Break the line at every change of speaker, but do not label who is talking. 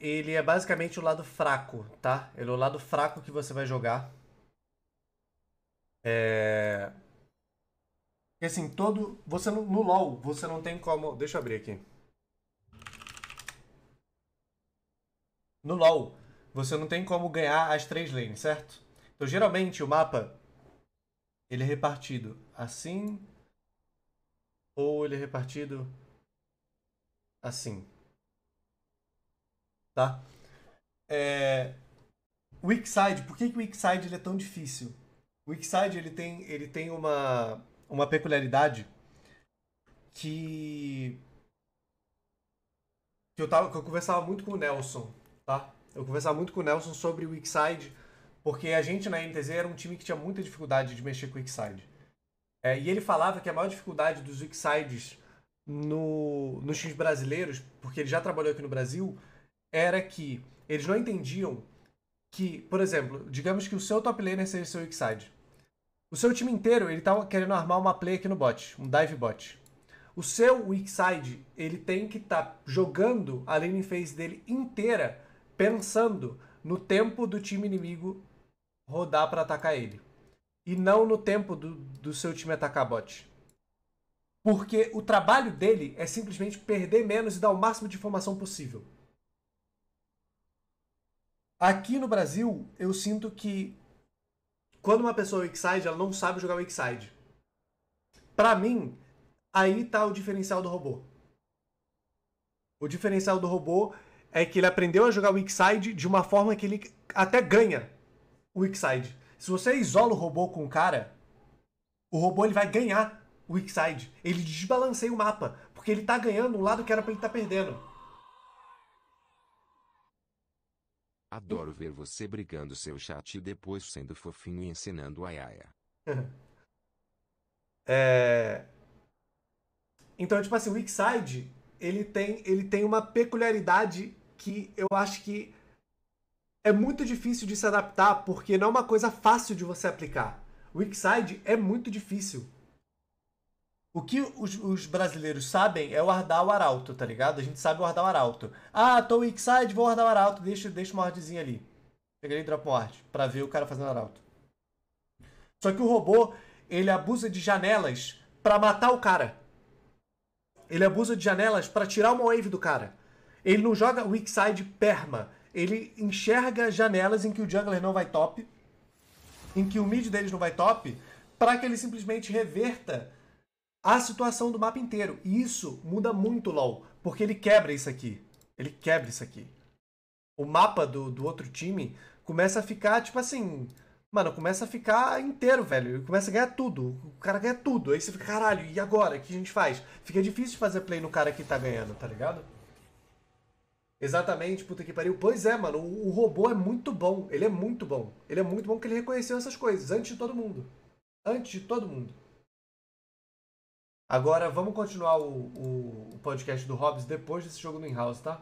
ele é basicamente o lado fraco, tá? Ele é o lado fraco que você vai jogar. É. E assim, todo. Você no LOL, você não tem como. Deixa eu abrir aqui. No LoL, você não tem como ganhar as três lanes, certo? Então, geralmente, o mapa, ele é repartido assim, ou ele é repartido assim tá? É... Weak Side, por que, que o Weak Side ele é tão difícil? O Weak Side ele tem, ele tem uma, uma peculiaridade que... que eu, tava, que eu conversava muito com o Nelson, tá? Eu conversava muito com o Nelson sobre o Weak Side, porque a gente na NTZ era um time que tinha muita dificuldade de mexer com o Weak Side. É, e ele falava que a maior dificuldade dos Weak Sides no, nos times brasileiros, porque ele já trabalhou aqui no Brasil, era que eles não entendiam que, por exemplo, digamos que o seu top laner seja seu side O seu time inteiro, ele tá querendo armar uma play aqui no bot, um dive bot. O seu weak side, ele tem que estar tá jogando a lane phase dele inteira, pensando no tempo do time inimigo rodar para atacar ele. E não no tempo do, do seu time atacar bot. Porque o trabalho dele é simplesmente perder menos e dar o máximo de informação possível. Aqui no Brasil, eu sinto que quando uma pessoa é side ela não sabe jogar side Para mim, aí tá o diferencial do robô. O diferencial do robô é que ele aprendeu a jogar side de uma forma que ele até ganha o side Se você isola o robô com o cara, o robô ele vai ganhar o side Ele desbalanceia o mapa, porque ele tá ganhando um lado que era para ele estar tá perdendo. Adoro ver você brigando seu chat e depois sendo fofinho e ensinando a Yaya. É... Então, tipo assim, o Weekside, ele tem, ele tem uma peculiaridade que eu acho que é muito difícil de se adaptar, porque não é uma coisa fácil de você aplicar. O Weakside é muito difícil. O que os, os, brasileiros sabem é o Ardal o Arauto, tá ligado? A gente sabe o Ardal o Arauto. Ah, tô weak side, vou Ardal o Arauto, deixa, deixa uma hordezinha ali. Peguei drop uma horde pra ver o cara fazendo Arauto. Só que o robô, ele abusa de janelas pra matar o cara. Ele abusa de janelas pra tirar uma wave do cara. Ele não joga weak side perma. Ele enxerga janelas em que o jungler não vai top, em que o mid deles não vai top, para que ele simplesmente reverta a situação do mapa inteiro. E isso muda muito o LoL, porque ele quebra isso aqui. Ele quebra isso aqui. O mapa do, do outro time começa a ficar, tipo assim... Mano, começa a ficar inteiro, velho. Ele começa a ganhar tudo. O cara ganha tudo. Aí você fica, caralho, e agora? O que a gente faz? Fica difícil de fazer play no cara que tá ganhando, tá ligado? Exatamente, puta que pariu. Pois é, mano, o, o robô é muito bom. Ele é muito bom. Ele é muito bom que ele reconheceu essas coisas antes de todo mundo. Antes de todo mundo. Agora vamos continuar o, o, podcast do Hobbs depois desse jogo no in-house, tá?